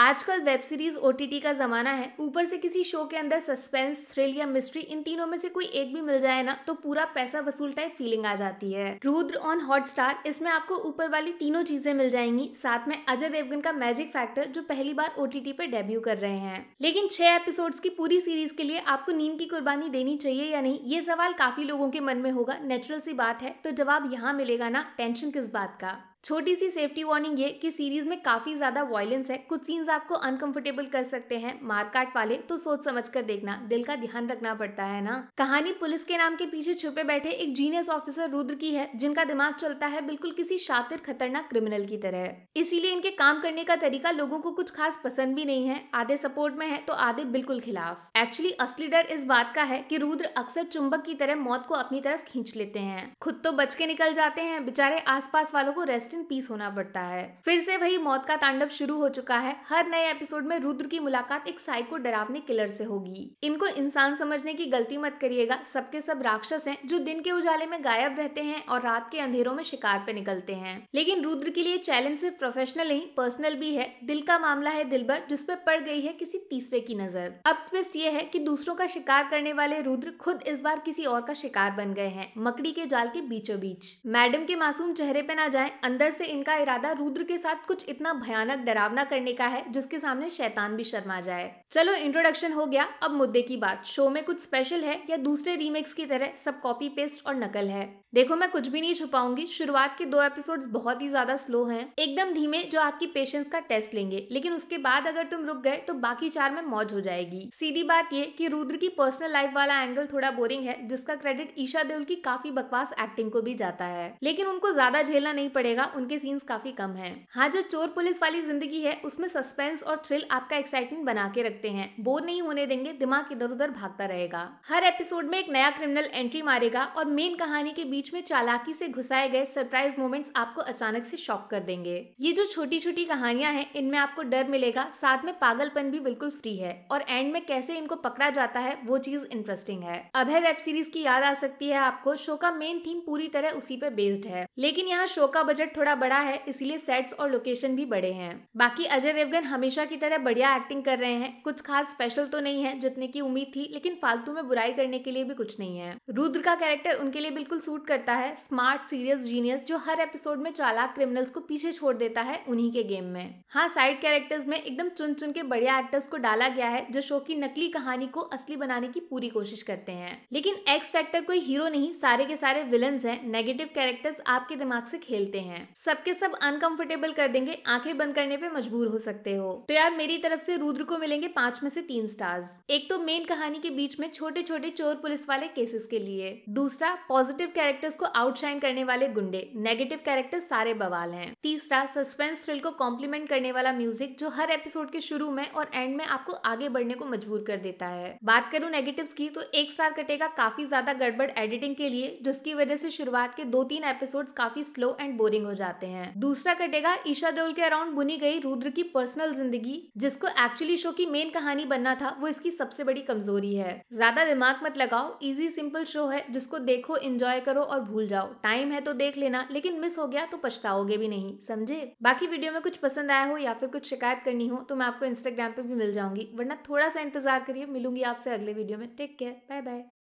आजकल web series ओ का ज़माना है ऊपर से किसी शो के अंदर सस्पेंस थ्रिल या मिस्ट्री इन तीनों में से कोई एक भी मिल जाए ना तो पूरा पैसा वसूल टाइप फीलिंग आ जाती है रुद्र ऑन हॉट स्टार इसमें आपको ऊपर वाली तीनों चीजें मिल जाएंगी साथ में अजय देवगन का मैजिक फैक्टर जो पहली बार ओ पे डेब्यू कर रहे हैं लेकिन छह एपिसोड की पूरी सीरीज के लिए आपको नींद की कुर्बानी देनी चाहिए या नहीं ये सवाल काफी लोगों के मन में होगा नेचुरल सी बात है तो जवाब यहाँ मिलेगा ना टेंशन किस बात का छोटी सी सेफ्टी वार्निंग ये कि सीरीज में काफी ज्यादा वॉयलेंस है कुछ सीन्स आपको अनकंफर्टेबल कर सकते हैं मारकाट वाले तो सोच समझ कर देखना दिल का ध्यान रखना पड़ता है ना कहानी पुलिस के नाम के पीछे छुपे बैठे एक जीनियस ऑफिसर रुद्र की है जिनका दिमाग चलता है बिल्कुल किसी शातिर खतरनाक क्रिमिनल की तरह इसीलिए इनके काम करने का तरीका लोगों को कुछ खास पसंद भी नहीं है आधे सपोर्ट में है तो आधे बिल्कुल खिलाफ एक्चुअली असली डर इस बात का है की रुद्र अक्सर चुंबक की तरह मौत को अपनी तरफ खींच लेते हैं खुद तो बच के निकल जाते हैं बेचारे आस वालों को रेस्ट रेस्ट इन पीस होना पड़ता है फिर से वही मौत का तांडव शुरू हो चुका है हर नए एपिसोड में रुद्र की मुलाकात एक साइको डरावने किलर से होगी इनको इंसान समझने की गलती मत करिएगा सबके सब राक्षस हैं जो दिन के उजाले में गायब रहते हैं और रात के अंधेरों में शिकार पे निकलते हैं लेकिन रुद्र के लिए चैलेंज सिर्फ प्रोफेशनल नहीं पर्सनल भी है दिल का मामला है दिल भर जिसपे पड़ गई है किसी तीसरे की नजर अब ट्विस्ट ये है की दूसरों का शिकार करने वाले रुद्र खुद इस बार किसी और का शिकार बन गए हैं मकड़ी के जाल के बीचों बीच मैडम के मासूम चेहरे पे ना जाए अंदर से इनका इरादा रुद्र के साथ कुछ इतना भयानक डरावना करने का है जिसके सामने शैतान भी शर्मा जाए चलो इंट्रोडक्शन हो गया अब मुद्दे की बात शो में कुछ स्पेशल है या दूसरे रीमेक्स की तरह सब कॉपी पेस्ट और नकल है देखो मैं कुछ भी नहीं छुपाऊंगी शुरुआत के दो एपिसोड्स बहुत ही ज्यादा स्लो हैं एकदम धीमे जो आपकी पेशेंस का टेस्ट लेंगे लेकिन उसके बाद अगर तुम रुक गए तो बाकी चार में मौज हो जाएगी सीधी बात ये कि रुद्र की पर्सनल लाइफ वाला एंगल थोड़ा बोरिंग है जिसका क्रेडिट ईशा देओल की काफी बकवास एक्टिंग को भी जाता है लेकिन उनको ज्यादा झेलना नहीं पड़ेगा उनके सीन्स काफी कम हैं हाँ जो चोर पुलिस वाली जिंदगी है उसमें सस्पेंस और थ्रिल आपका एक्साइटमेंट बना के रखते हैं बोर नहीं होने देंगे दिमाग इधर उधर भागता रहेगा हर एपिसोड में एक नया क्रिमिनल एंट्री मारेगा और मेन कहानी के बीच में चालाकी से घुसाए गए सरप्राइज मोमेंट्स आपको अचानक से शॉक कर देंगे ये जो छोटी छोटी कहानियां हैं इनमें आपको डर मिलेगा साथ में पागलपन भी बिल्कुल फ्री है और एंड में कैसे इनको पकड़ा जाता है वो चीज इंटरेस्टिंग है अब है वेब सीरीज की याद आ सकती है आपको शो का मेन थीम पूरी तरह उसी पर बेस्ड है लेकिन यहाँ शो का बजट थोड़ा बड़ा है इसीलिए सेट्स और लोकेशन भी बड़े हैं बाकी अजय देवगन हमेशा की तरह बढ़िया एक्टिंग कर रहे हैं कुछ खास स्पेशल तो नहीं है जितने की उम्मीद थी लेकिन फालतू में बुराई करने के लिए भी कुछ नहीं है रुद्र का कैरेक्टर उनके लिए बिल्कुल सूट करता है स्मार्ट सीरियस जीनियस जो हर एपिसोड में चालाक क्रिमिनल्स को पीछे छोड़ देता है उन्हीं के गेम में हाँ साइड कैरेक्टर्स में एकदम चुन चुन के बढ़िया एक्टर्स को डाला गया है जो शो की नकली कहानी को असली बनाने की पूरी कोशिश करते हैं लेकिन एक्स फैक्टर कोई हीरो नहीं सारे के सारे विलन्स हैं नेगेटिव कैरेक्टर्स आपके दिमाग से खेलते हैं सबके सब अनकंफर्टेबल कर देंगे आंखें बंद करने पे मजबूर हो सकते हो तो यार मेरी तरफ से रुद्र को मिलेंगे पांच में से तीन स्टार्स एक तो मेन कहानी के बीच में छोटे छोटे चोर पुलिस वाले केसेस के लिए दूसरा पॉजिटिव कैरेक्टर्स को आउटशाइन करने वाले गुंडे नेगेटिव कैरेक्टर सारे बवाल हैं तीसरा सस्पेंस थ्रिल को कॉम्प्लीमेंट करने वाला म्यूजिक जो हर एपिसोड के शुरू में और एंड में आपको आगे बढ़ने को मजबूर कर देता है बात करूं नेगेटिव की तो एक स्टार कटेगा काफी ज्यादा गड़बड़ एडिटिंग के लिए जिसकी वजह से शुरुआत के दो तीन एपिसोड काफी स्लो एंड बोरिंग हो जाते हैं दूसरा कटेगा ईशा देओल के अराउंड बुनी गई रुद्र की पर्सनल जिंदगी जिसको एक्चुअली शो की मेन कहानी बनना था वो इसकी सबसे बड़ी कमजोरी है ज्यादा दिमाग मत लगाओ इजी सिंपल शो है जिसको देखो एंजॉय करो और भूल जाओ टाइम है तो देख लेना लेकिन मिस हो गया तो पछताओगे भी नहीं समझे बाकी वीडियो में कुछ पसंद आया हो या फिर कुछ शिकायत करनी हो तो मैं आपको इंस्टाग्राम पे भी मिल जाऊंगी वरना थोड़ा सा इंतजार करिए मिलूंगी आपसे अगले वीडियो में टेक केयर बाय बाय